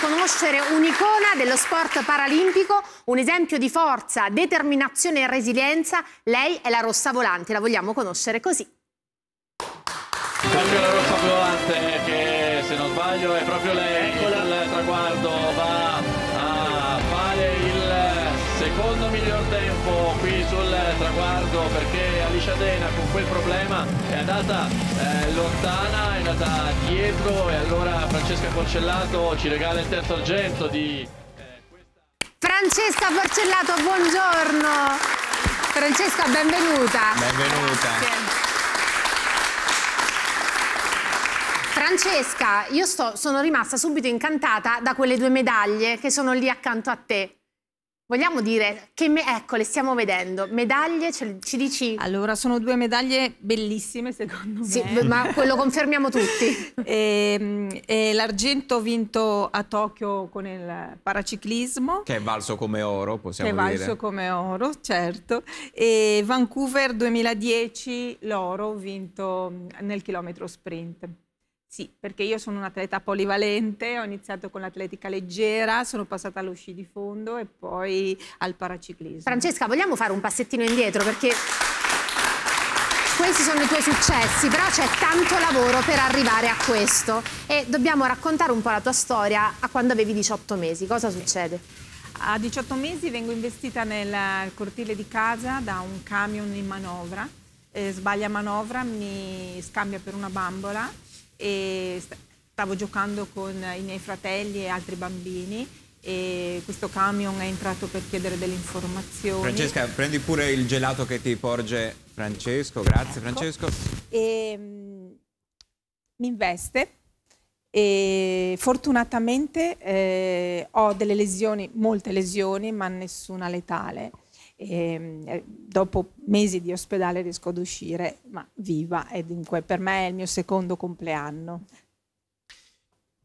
riconoscere un'icona dello sport paralimpico, un esempio di forza, determinazione e resilienza. Lei è la Rossa Volante, la vogliamo conoscere così. Proprio la Rossa Volante che, se non sbaglio, è proprio lei che il traguardo va a fare il secondo miglior tempo troppo qui sul traguardo perché Alicia Dena con quel problema è andata eh, lontana, è andata dietro e allora Francesca Porcellato ci regala il terzo argento di... Eh, questa... Francesca Porcellato, buongiorno! Francesca, benvenuta! Benvenuta! Grazie. Francesca, io sto, sono rimasta subito incantata da quelle due medaglie che sono lì accanto a te. Vogliamo dire che, me- ecco, le stiamo vedendo, medaglie, ce- ci dici? Allora, sono due medaglie bellissime secondo sì, me. Sì, ma lo confermiamo tutti. e, ehm, e l'argento vinto a Tokyo con il paraciclismo. Che è valso come oro, possiamo dire. Che è valso come oro, certo. E Vancouver 2010, l'oro vinto nel chilometro sprint. Sì, perché io sono un atleta polivalente, ho iniziato con l'atletica leggera, sono passata allo sci di fondo e poi al paraciclismo. Francesca, vogliamo fare un passettino indietro perché questi sono i tuoi successi, però c'è tanto lavoro per arrivare a questo e dobbiamo raccontare un po' la tua storia a quando avevi 18 mesi, cosa succede? A 18 mesi vengo investita nel cortile di casa da un camion in manovra, eh, sbaglia manovra, mi scambia per una bambola e stavo giocando con i miei fratelli e altri bambini e questo camion è entrato per chiedere delle informazioni. Francesca, prendi pure il gelato che ti porge Francesco, grazie ecco. Francesco. E, um, mi investe e fortunatamente eh, ho delle lesioni, molte lesioni, ma nessuna letale. E ehm, eh, dopo mesi di ospedale riesco ad uscire, ma viva, e dunque per me è il mio secondo compleanno.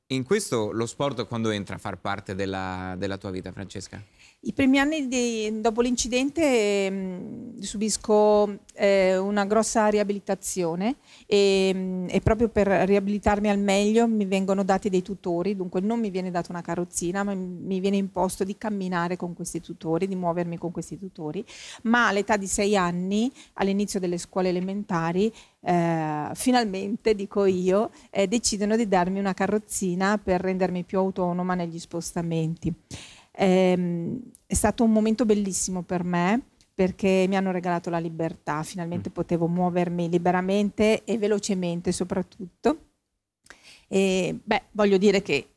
In questo lo sport quando entra a far parte della, della tua vita, Francesca? I primi anni di, dopo l'incidente mh, mm, subisco eh, una grossa riabilitazione e, mh, mm, e, proprio per riabilitarmi al meglio mi vengono dati dei tutori, dunque non mi viene data una carrozzina, ma mi viene imposto di camminare con questi tutori, di muovermi con questi tutori, ma all'età di sei anni, all'inizio delle scuole elementari, eh, finalmente, dico io, eh, decidono di darmi una carrozzina per rendermi più autonoma negli spostamenti. Ehm, è stato un momento bellissimo per me perché mi hanno regalato la libertà, finalmente mm. potevo muovermi liberamente e velocemente soprattutto. E, beh, voglio dire che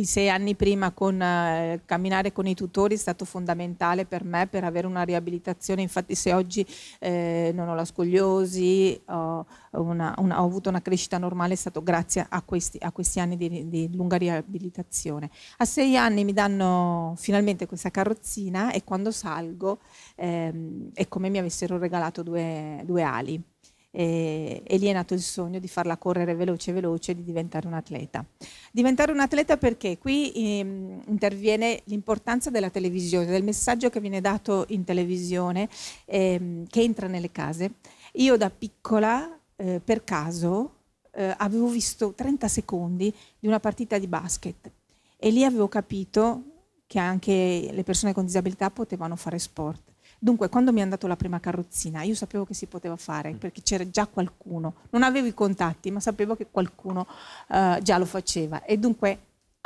i sei anni prima con eh, camminare con i tutori è stato fondamentale per me per avere una riabilitazione. Infatti, se oggi eh, non ho la scogliosi, ho, una, una, ho, avuto una crescita normale, è stato grazie a questi, a questi anni di, di, lunga riabilitazione. A sei anni mi danno finalmente questa carrozzina e quando salgo ehm, è come mi avessero regalato due, due ali e, e, lì è nato il sogno di farla correre veloce veloce e di diventare un atleta. Diventare un atleta perché qui ehm, interviene l'importanza della televisione, del messaggio che viene dato in televisione ehm, che entra nelle case. Io da piccola eh, per caso eh, avevo visto 30 secondi di una partita di basket e lì avevo capito che anche le persone con disabilità potevano fare sport Dunque, quando mi è andato la prima carrozzina, io sapevo che si poteva fare mm. perché c'era già qualcuno, non avevo i contatti, ma sapevo che qualcuno eh, già lo faceva. E dunque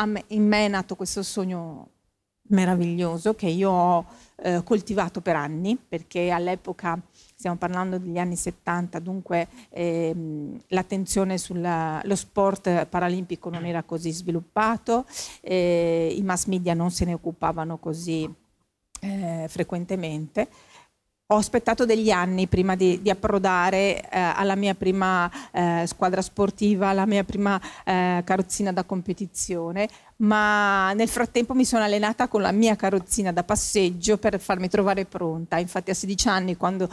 me, in me è nato questo sogno meraviglioso che io ho eh, coltivato per anni, perché all'epoca stiamo parlando degli anni 70, dunque ehm, l'attenzione sullo sport paralimpico non era così sviluppato, eh, i mass media non se ne occupavano così eh, frequentemente, ho aspettato degli anni prima di, di approdare eh, alla mia prima eh, squadra sportiva, alla mia prima eh, carrozzina da competizione, ma nel frattempo mi sono allenata con la mia carrozzina da passeggio per farmi trovare pronta. Infatti a 16 anni, quando,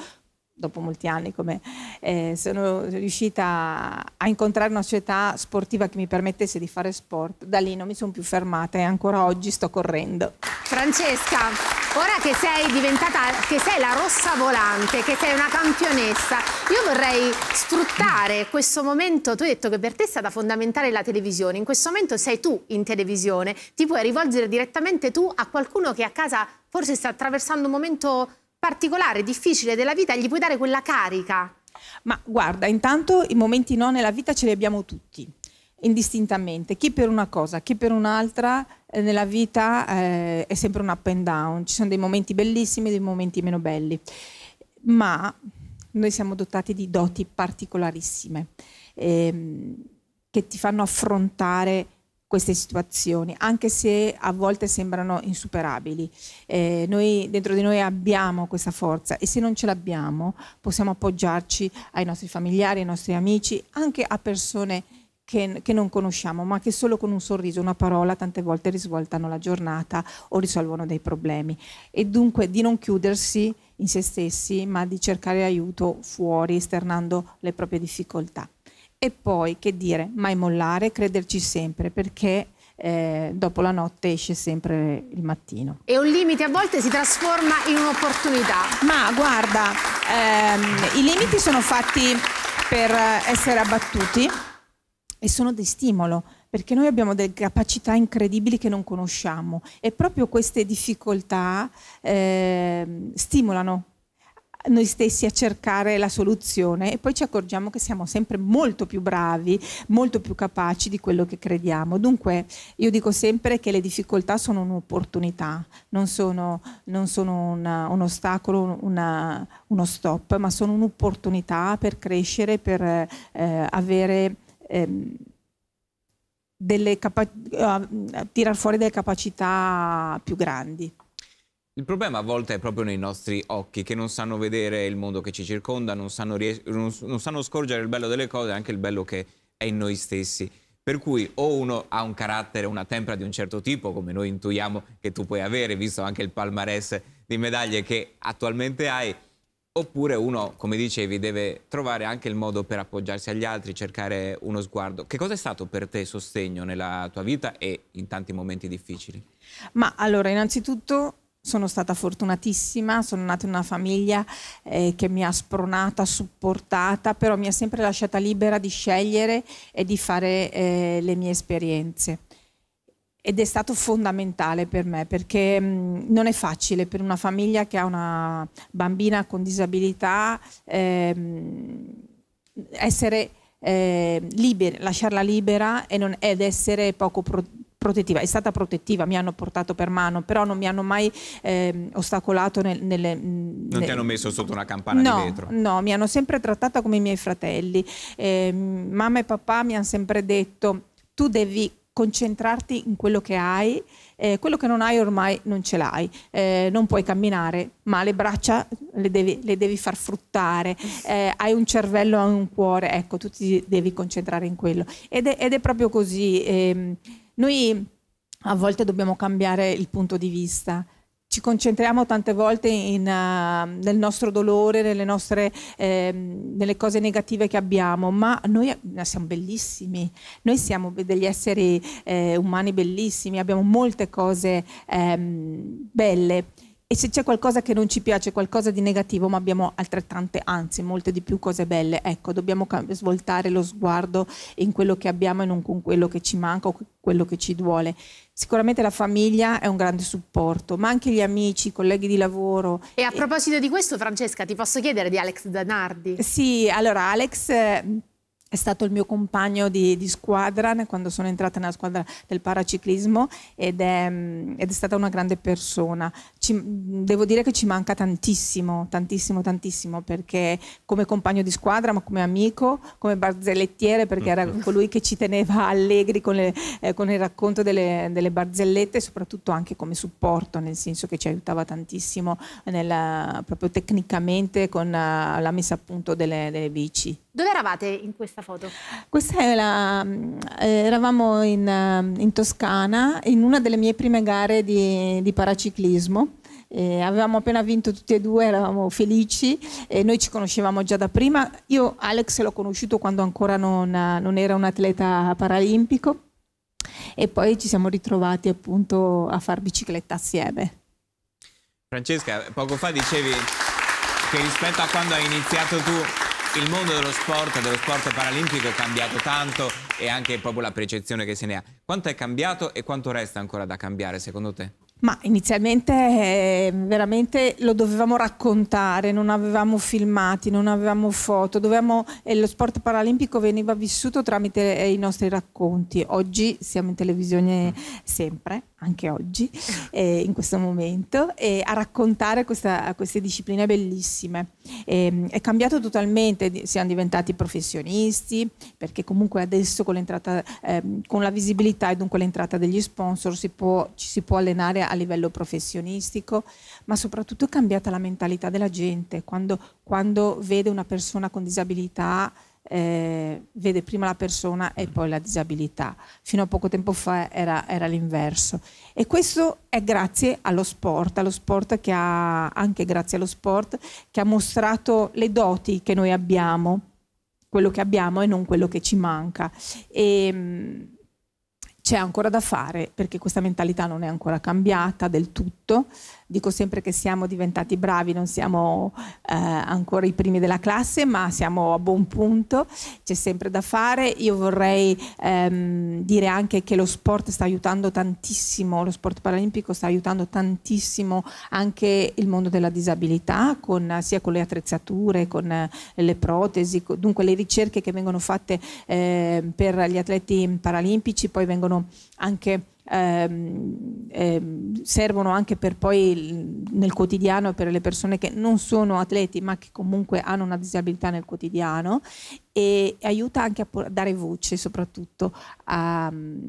dopo molti anni come eh, sono riuscita a incontrare una società sportiva che mi permettesse di fare sport, da lì non mi sono più fermata e ancora oggi sto correndo. Francesca ora che sei diventata, che sei la rossa volante, che sei una campionessa, io vorrei sfruttare questo momento, tu hai detto che per te è stata fondamentale la televisione, in questo momento sei tu in televisione, ti puoi rivolgere direttamente tu a qualcuno che a casa forse sta attraversando un momento particolare, difficile della vita, gli puoi dare quella carica. Ma guarda, intanto i momenti no nella vita ce li abbiamo tutti indistintamente, chi per una cosa, chi per un'altra, eh, nella vita eh, è sempre un up and down, ci sono dei momenti bellissimi e dei momenti meno belli, ma noi siamo dotati di doti particolarissime ehm, che ti fanno affrontare queste situazioni, anche se a volte sembrano insuperabili. Eh, noi dentro di noi abbiamo questa forza e se non ce l'abbiamo possiamo appoggiarci ai nostri familiari, ai nostri amici, anche a persone che che, che, non conosciamo, ma che solo con un sorriso, una parola, tante volte risvoltano la giornata o risolvono dei problemi. E dunque di non chiudersi in se stessi, ma di cercare aiuto fuori, esternando le proprie difficoltà. E poi, che dire, mai mollare, crederci sempre, perché... Eh, dopo la notte esce sempre il mattino. E un limite a volte si trasforma in un'opportunità. Ma guarda, ehm, i limiti sono fatti per essere abbattuti e sono di stimolo, perché noi abbiamo delle capacità incredibili che non conosciamo e proprio queste difficoltà eh, stimolano noi stessi a cercare la soluzione e poi ci accorgiamo che siamo sempre molto più bravi, molto più capaci di quello che crediamo. Dunque io dico sempre che le difficoltà sono un'opportunità, non sono, non sono una, un ostacolo, una, uno stop, ma sono un'opportunità per crescere, per eh, avere ehm, capa- a ehm, tirar fuori delle capacità più grandi. Il problema a volte è proprio nei nostri occhi, che non sanno vedere il mondo che ci circonda, non sanno, ries- non, non sanno scorgere il bello delle cose, anche il bello che è in noi stessi. Per cui o uno ha un carattere, una tempra di un certo tipo, come noi intuiamo che tu puoi avere, visto anche il palmarès di medaglie che attualmente hai, Oppure uno, come dicevi, deve trovare anche il modo per appoggiarsi agli altri, cercare uno sguardo. Che cosa è stato per te sostegno nella tua vita e in tanti momenti difficili? Ma allora, innanzitutto sono stata fortunatissima, sono nata in una famiglia eh, che mi ha spronata, supportata, però mi ha sempre lasciata libera di scegliere e di fare eh, le mie esperienze ed è stato fondamentale per me perché mm, non è facile per una famiglia che ha una bambina con disabilità ehm, essere eh, libera, lasciarla libera non, ed essere poco pro, protettiva. È stata protettiva, mi hanno portato per mano, però non mi hanno mai eh, ostacolato nel, nelle... Mm, non nel... ti hanno messo sotto una campana no, di vetro? No, mi hanno sempre trattata come i miei fratelli. Eh, mamma e papà mi hanno sempre detto tu devi concentrarti in quello che hai, eh, quello che non hai ormai non ce l'hai, eh, non puoi camminare, ma le braccia le devi, le devi far fruttare, eh, hai un cervello, hai un cuore, ecco, tu ti devi concentrare in quello. Ed è, ed è proprio così. Ehm, noi a volte dobbiamo cambiare il punto di vista ci concentriamo tante volte in, uh, nel nostro dolore, nelle, nostre, eh, nelle cose negative che abbiamo, ma noi siamo bellissimi, noi siamo degli esseri eh, umani bellissimi, abbiamo molte cose eh, belle e se c'è qualcosa che non ci piace, qualcosa di negativo, ma abbiamo altrettante, anzi molte di più cose belle, ecco, dobbiamo svoltare lo sguardo in quello che abbiamo e non con quello che ci manca o quello che ci duole. Sicuramente la famiglia è un grande supporto, ma anche gli amici, i colleghi di lavoro. E a proposito di questo, Francesca, ti posso chiedere di Alex Danardi? Sì, allora Alex eh, è stato il mio compagno di, di, squadra quando sono entrata nella squadra del paraciclismo ed è, mm, ed è stata una grande persona ci, devo dire che ci manca tantissimo, tantissimo, tantissimo, perché come compagno di squadra, ma come amico, come barzellettiere, perché era mm. colui che ci teneva allegri con, le, eh, con il racconto delle, delle barzellette e soprattutto anche come supporto, nel senso che ci aiutava tantissimo nella, proprio tecnicamente con uh, la messa a punto delle, delle bici. Dove eravate in questa foto? Questa è la, eh, eravamo in, eh, in, Toscana in una delle mie prime gare di, di paraciclismo eh, avevamo appena vinto tutti e due, eravamo felici, eh, noi ci conoscevamo già da prima. Io Alex l'ho conosciuto quando ancora non, non era un atleta paralimpico e poi ci siamo ritrovati appunto a far bicicletta assieme. Francesca, poco fa dicevi che rispetto a quando hai iniziato tu il mondo dello sport, dello sport paralimpico è cambiato tanto e anche proprio la percezione che se ne ha. Quanto è cambiato e quanto resta ancora da cambiare secondo te? Ma inizialmente eh, veramente lo dovevamo raccontare, non avevamo filmati, non avevamo foto, dovevamo, eh, lo sport paralimpico veniva vissuto tramite eh, i nostri racconti. Oggi siamo in televisione sempre, anche oggi, eh, in questo momento, a raccontare questa, queste discipline bellissime. Ehm, è cambiato totalmente, siamo diventati professionisti, perché comunque adesso con, ehm, con la visibilità e dunque l'entrata degli sponsor si può, ci si può allenare a livello professionistico, ma soprattutto è cambiata la mentalità della gente. Quando, quando vede una persona con disabilità, eh, vede prima la persona e poi la disabilità. Fino a poco tempo fa era, era l'inverso. E questo è grazie allo sport, allo sport che ha, anche grazie allo sport, che ha mostrato le doti che noi abbiamo quello che abbiamo e non quello che ci manca. E, mm, c'è ancora da fare perché questa mentalità non è ancora cambiata del tutto. Dico sempre che siamo diventati bravi, non siamo eh, ancora i primi della classe, ma siamo a buon punto, c'è sempre da fare. Io vorrei ehm, dire anche che lo sport sta aiutando tantissimo, lo sport paralimpico sta aiutando tantissimo anche il mondo della disabilità, con, sia con le attrezzature, con eh, le protesi, dunque le ricerche che vengono fatte eh, per gli atleti paralimpici poi vengono anche Ehm, ehm, servono anche per poi il, nel quotidiano per le persone che non sono atleti ma che comunque hanno una disabilità nel quotidiano e, e aiuta anche a dare voce soprattutto a, mm,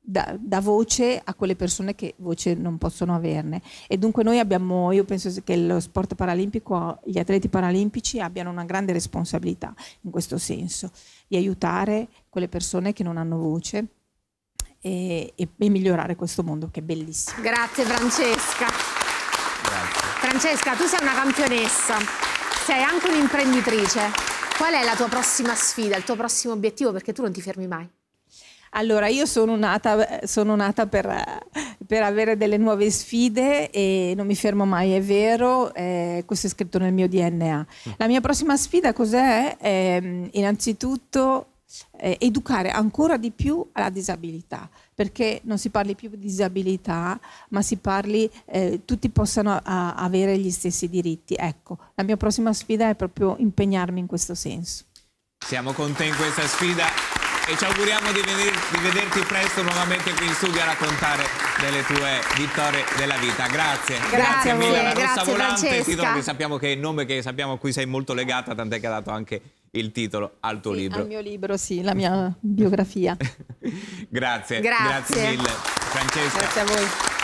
da, da, voce a quelle persone che voce non possono averne e dunque noi abbiamo io penso che lo sport paralimpico gli atleti paralimpici abbiano una grande responsabilità in questo senso di aiutare quelle persone che non hanno voce e, e, e migliorare questo mondo che è bellissimo. Grazie Francesca. Grazie. Francesca, tu sei una campionessa, sei anche un'imprenditrice. Qual è la tua prossima sfida, il tuo prossimo obiettivo? Perché tu non ti fermi mai. Allora, io sono nata, sono nata per, per, avere delle nuove sfide e non mi fermo mai, è vero, eh, questo è scritto nel mio DNA. Mm. La mia prossima sfida cos'è? Eh, innanzitutto eh, educare ancora di più alla disabilità, perché non si parli più di disabilità, ma si parli, eh, tutti possano a, avere gli stessi diritti. Ecco, la mia prossima sfida è proprio impegnarmi in questo senso. Siamo con te in questa sfida e ci auguriamo di, venir, di vederti presto nuovamente qui in studio a raccontare delle tue vittorie della vita. Grazie. Grazie, grazie mille, la Rossa Volante, Francesca. titolo che sappiamo che è il nome che sappiamo a cui sei molto legata, tant'è che ha dato anche il titolo al tuo sì, libro. Al mio libro, sì, la mia biografia. grazie, grazie, grazie mille. Francesca. Grazie a voi.